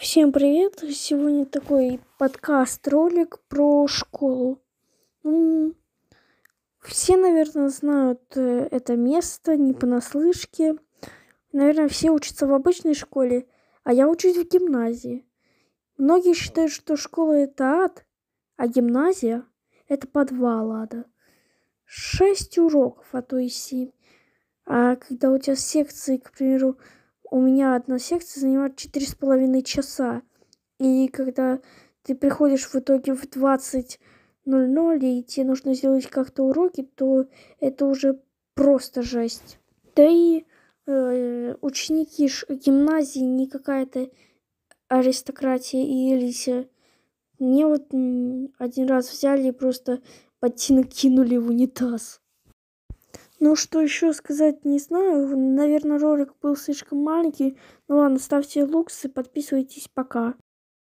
Всем привет! Сегодня такой подкаст-ролик про школу. Ну, все, наверное, знают э, это место не понаслышке. Наверное, все учатся в обычной школе, а я учусь в гимназии. Многие считают, что школа – это ад, а гимназия – это подвал ада. Шесть уроков, а то и семь. А когда у тебя секции, к примеру, у меня одна секция занимает четыре с половиной часа. И когда ты приходишь в итоге в 20.00 и тебе нужно сделать как-то уроки, то это уже просто жесть. Да и э, ученики гимназии не какая-то аристократия и элита. Мне вот один раз взяли и просто ботинок кинули в унитаз. Ну, что еще сказать, не знаю. Наверное, ролик был слишком маленький. Ну ладно, ставьте луксы, подписывайтесь, пока.